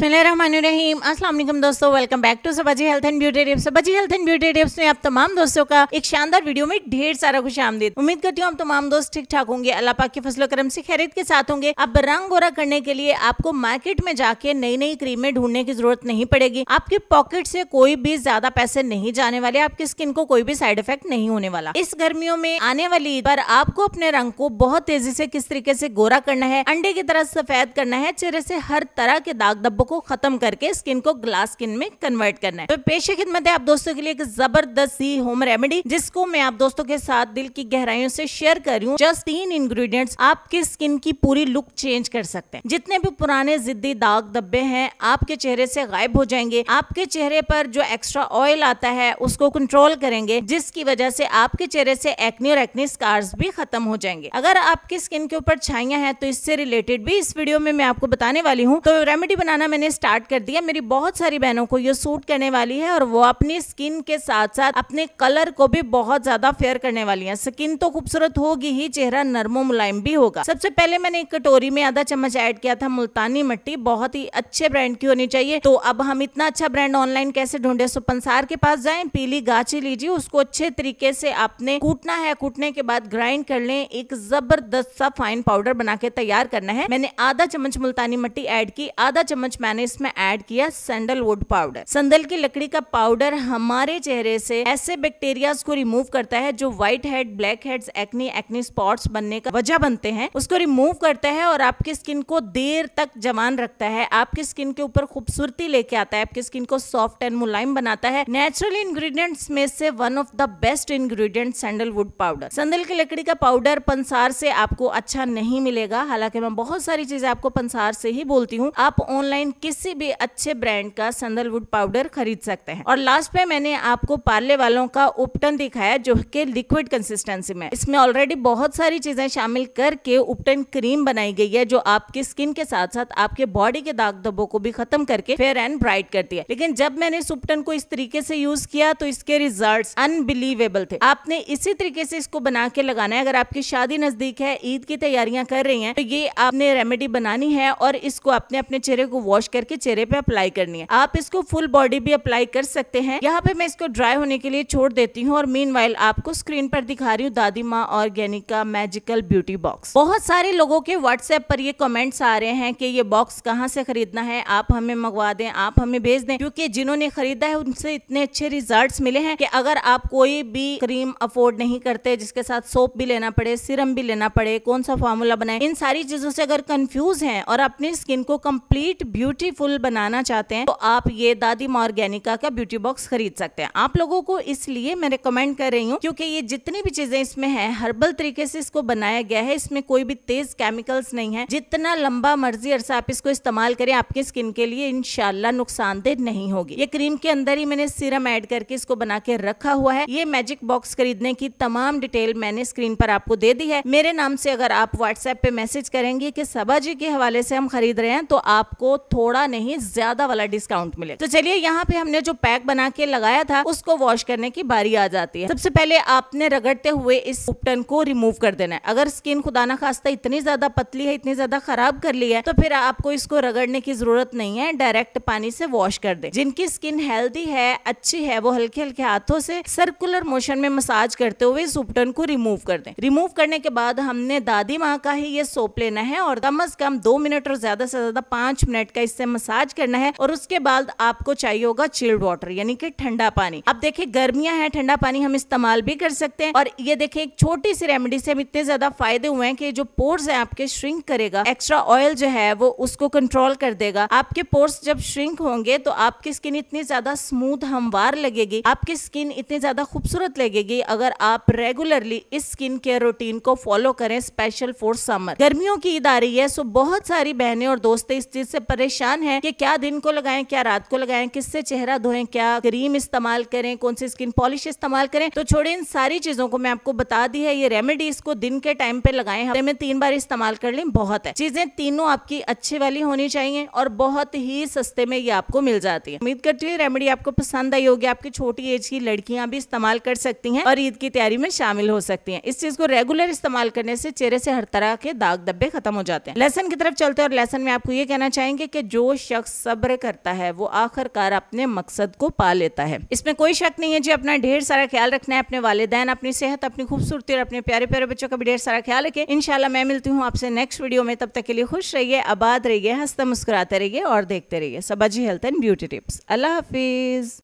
बिस्मिल्लाहिर्रहमानिर्रहीम अस्सलाम वालेकुम दोस्तों welcome back to Sabaji health and beauty tips Sabaji health and beauty tips में आप तमाम दोस्तों का एक शानदार वीडियो में ढेर सारा खुश आमदीद उम्मीद करती हूँ आप तमाम दोस्त ठीक ठाक होंगे अल्लाह पाक के फसलों करम से खरीद के साथ होंगे अब रंग गोरा करने के लिए आपको मार्केट में जाके नई नई क्रीमें ढूंढने की जरूरत नहीं पड़ेगी आपके पॉकेट से कोई भी ज्यादा पैसे नहीं जाने वाले आपकी स्किन को कोई भी साइड इफेक्ट नहीं होने वाला इस गर्मियों में आने वाली पर आपको अपने रंग को बहुत तेजी से किस तरीके से गोरा करना है अंडे की तरह सफेद करना है चेहरे से हर तरह के दाग धब्बों को खत्म करके स्किन को ग्लास स्किन में कन्वर्ट करना है तो पेशे खिदमत है आप दोस्तों के लिए एक जबरदस्त सी होम रेमेडी जिसको मैं आप दोस्तों के साथ दिल की गहराइयों से शेयर कर रही हूँ जस्ट तीन इंग्रेडिएंट्स आपकी स्किन की पूरी लुक चेंज कर सकते हैं जितने भी पुराने जिद्दी दाग धब्बे हैं आपके चेहरे से गायब हो जाएंगे आपके चेहरे पर जो एक्स्ट्रा ऑयल आता है उसको कंट्रोल करेंगे जिसकी वजह से आपके चेहरे से एक्ने और एक्ने स्कार्स भी खत्म हो जाएंगे अगर आपके स्किन के ऊपर छाइया है तो इससे रिलेटेड भी इस वीडियो में मैं आपको बताने वाली हूँ तो रेमेडी बनाना मैंने स्टार्ट कर दिया मेरी बहुत सारी बहनों को ये सूट करने वाली है और वो अपनी स्किन के साथ साथ अपने कलर को भी बहुत ज्यादा फेयर करने वाली है स्किन तो खूबसूरत होगी ही चेहरा नरमो मुलायम भी होगा सबसे पहले मैंने एक कटोरी में आधा चम्मच ऐड किया था मुल्तानी मट्टी बहुत ही अच्छे ब्रांड की होनी चाहिए तो अब हम इतना अच्छा ब्रांड ऑनलाइन कैसे ढूंढे सो पंसार के पास जाए पीली गाछी लीजिए उसको अच्छे तरीके से आपने कूटना है कूटने के बाद ग्राइंड कर ले एक जबरदस्त सा फाइन पाउडर बना के तैयार करना है मैंने आधा चम्मच मुल्तानी मट्टी ऐड की आधा चम्मच मैंने इसमें ऐड किया सैंडलवुड पाउडर संदल की लकड़ी का पाउडर हमारे चेहरे से ऐसे बैक्टीरिया को रिमूव करता है जो whitehead blackhead acne acne spots बनने का वजह बनते हैं उसको रिमूव करता है और आपकी स्किन को देर तक जवान रखता है आपकी स्किन के ऊपर खूबसूरती लेके आता है आपकी स्किन को सॉफ्ट एंड मुलायम बनाता है नेचुरल इंग्रेडिएंट्स में से one of the best ingredient sandalwood powder संदल की लकड़ी का पाउडर पंसार से आपको अच्छा नहीं मिलेगा हालांकि मैं बहुत सारी चीजें आपको पंसार से ही बोलती हूँ आप ऑनलाइन में किसी भी अच्छे ब्रांड का सैंडलवुड पाउडर खरीद सकते हैं और लास्ट में मैंने आपको पार्ले वालों का उपटन दिखाया जो के लिक्विड कंसिस्टेंसी में इसमें ऑलरेडी बहुत सारी चीजें शामिल करके उपटन क्रीम बनाई गई है जो आपकी स्किन के साथ साथ आपके बॉडी के दाग धब्बों को भी खत्म करके फेयर एंड ब्राइट करती है लेकिन जब मैंने इस उपटन को इस तरीके से यूज किया तो इसके रिजल्ट अनबिलीवेबल थे आपने इसी तरीके से इसको बना के लगाना है अगर आपकी शादी नजदीक है ईद की तैयारियां कर रही है तो ये आपने रेमेडी बनानी है और इसको आपने अपने चेहरे को वॉश वॉश करके चेहरे पे अप्लाई करनी है आप इसको फुल बॉडी भी अप्लाई कर सकते हैं यहाँ पे मैं इसको ड्राई होने के लिए छोड़ देती हूँ और मीन आपको स्क्रीन पर दिखा रही हूँ दादी माँ ऑर्गेनिक का मैजिकल ब्यूटी बॉक्स बहुत सारे लोगों के व्हाट्सएप पर ये कमेंट्स आ रहे हैं की ये बॉक्स कहाँ से खरीदना है आप हमें मंगवा दे आप हमें भेज दें क्योंकि जिन्होंने खरीदा है उनसे इतने अच्छे रिजल्ट मिले हैं की अगर आप कोई भी क्रीम अफोर्ड नहीं करते जिसके साथ सोप भी लेना पड़े सिरम भी लेना पड़े कौन सा फॉर्मूला बनाए इन सारी चीजों से अगर कंफ्यूज है और अपनी स्किन को कंप्लीट ब्यूटी ब्यूटीफुल बनाना चाहते हैं तो आप ये दादी माँ ऑर्गेनिका का ब्यूटी बॉक्स खरीद सकते हैं आप लोगों को इसलिए मैं रिकमेंड कर रही हूँ क्योंकि ये जितनी भी चीजें इसमें है हर्बल तरीके से इसको बनाया गया है इसमें कोई भी तेज केमिकल्स नहीं है जितना लंबा मर्जी अरसा आप इसको इस्तेमाल करें आपके स्किन के लिए इनशाला नुकसानदेह नहीं होगी ये क्रीम के अंदर ही मैंने सीरम ऐड करके इसको बना के रखा हुआ है ये मैजिक बॉक्स खरीदने की तमाम डिटेल मैंने स्क्रीन पर आपको दे दी है मेरे नाम से अगर आप व्हाट्सएप पे मैसेज करेंगे कि सभा जी के हवाले से हम खरीद रहे हैं तो आपको थो थोड़ा नहीं ज्यादा वाला डिस्काउंट मिले तो चलिए यहाँ पे हमने जो पैक बना के लगाया था उसको वॉश करने की बारी आ जाती है सबसे पहले आपने रगड़ते हुए इस उपटन को रिमूव कर देना है अगर स्किन खुदाना खास्ता इतनी ज्यादा पतली है इतनी ज्यादा खराब कर ली है तो फिर आपको इसको रगड़ने की जरूरत नहीं है डायरेक्ट पानी से वॉश कर दे जिनकी स्किन हेल्दी है अच्छी है वो हल्के हल्के हाथों से सर्कुलर मोशन में मसाज करते हुए इस उपटन को रिमूव कर दे रिमूव करने के बाद हमने दादी माँ का ही ये सोप लेना है और कम अज कम दो मिनट और ज्यादा से ज्यादा पांच मिनट का इससे मसाज करना है और उसके बाद आपको चाहिए होगा चिल्ड वाटर यानी कि ठंडा पानी अब देखिए गर्मियां हैं ठंडा पानी हम इस्तेमाल भी कर सकते हैं और ये देखिए एक छोटी सी रेमेडी से हम इतने ज्यादा फायदे हुए हैं कि जो पोर्स है आपके श्रिंक करेगा एक्स्ट्रा ऑयल जो है वो उसको कंट्रोल कर देगा आपके पोर्स जब श्रिंक होंगे तो आपकी स्किन इतनी ज्यादा स्मूथ हमवार लगेगी आपकी स्किन इतनी ज्यादा खूबसूरत लगेगी अगर आप रेगुलरली इस स्किन केयर रूटीन को फॉलो करें स्पेशल फॉर समर गर्मियों की ईद आ रही है सो बहुत सारी बहनें और दोस्तें इस चीज से परेशान परेशान है कि क्या दिन को लगाएं क्या रात को लगाएं किससे चेहरा धोएं क्या क्रीम इस्तेमाल करें कौन सी स्किन पॉलिश इस्तेमाल करें तो छोड़े इन सारी चीजों को मैं आपको बता दी है ये रेमेडीज को दिन के टाइम पे लगाएं हफ्ते में तीन बार इस्तेमाल कर लें बहुत है चीजें तीनों आपकी अच्छी वाली होनी चाहिए और बहुत ही सस्ते में ये आपको मिल जाती है उम्मीद करती हूँ रेमेडी आपको पसंद आई होगी आपकी छोटी एज की लड़कियां भी इस्तेमाल कर सकती हैं और ईद की तैयारी में शामिल हो सकती हैं इस चीज को रेगुलर इस्तेमाल करने से चेहरे से हर तरह के दाग धब्बे खत्म हो जाते हैं लेसन की तरफ चलते हैं और लेसन में आपको ये कहना चाहेंगे कि कि जो शख्स सब्र करता है वो आखिरकार अपने मकसद को पा लेता है इसमें कोई शक नहीं है जी अपना ढेर सारा ख्याल रखना है अपने वालदेन अपनी सेहत अपनी खूबसूरती और अपने प्यारे प्यारे बच्चों का भी ढेर सारा ख्याल रखें इनशाला मैं मिलती हूँ आपसे नेक्स्ट वीडियो में तब तक के लिए खुश रहिए आबाद रहिए हंसते मुस्कुराते रहिए और देखते रहिए Sabaji health and beauty tips अल्लाह हाफिज़